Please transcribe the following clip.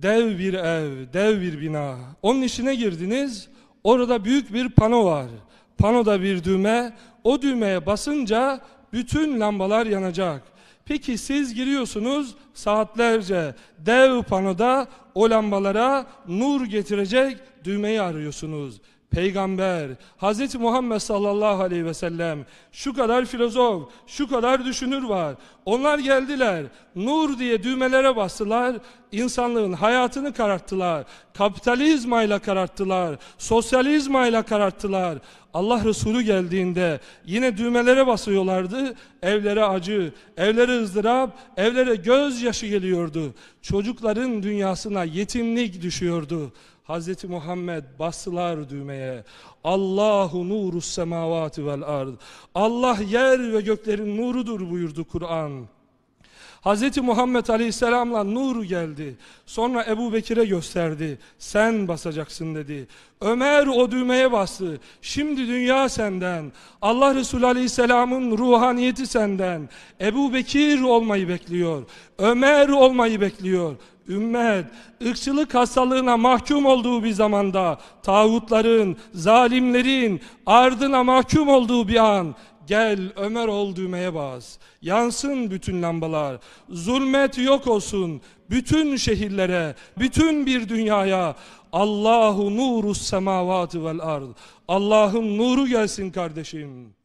Dev bir ev, dev bir bina. Onun içine girdiniz. Orada büyük bir pano var. Panoda bir düğme. O düğmeye basınca bütün lambalar yanacak. Peki siz giriyorsunuz saatlerce dev panoda o lambalara nur getirecek düğmeyi arıyorsunuz peygamber, Hz. Muhammed sallallahu aleyhi ve sellem, şu kadar filozof, şu kadar düşünür var. Onlar geldiler, nur diye düğmelere bastılar, insanlığın hayatını kararttılar, kapitalizmayla kararttılar, sosyalizmayla kararttılar. Allah Resulü geldiğinde yine düğmelere basıyorlardı, evlere acı, evlere ızdırap, evlere gözyaşı geliyordu. Çocukların dünyasına yetimlik düşüyordu. Hazreti Muhammed bastılar düğmeye. Allahu nuru semavati vel ard. Allah yer ve göklerin nurudur buyurdu Kur'an. Hazreti Muhammed Aleyhisselam'la nuru geldi. Sonra Ebu Bekir'e gösterdi. Sen basacaksın dedi. Ömer o düğmeye bastı. Şimdi dünya senden. Allah Resulü Aleyhisselam'ın ruhaniyeti senden. Ebu Bekir olmayı bekliyor. Ömer olmayı bekliyor. Ümmet, ırkçılık hastalığına mahkum olduğu bir zamanda, tağutların, zalimlerin ardına mahkum olduğu bir an, gel Ömer ol düğmeye bas, yansın bütün lambalar, zulmet yok olsun, bütün şehirlere, bütün bir dünyaya, Allahu nuru semavati vel ard, Allah'ın nuru gelsin kardeşim.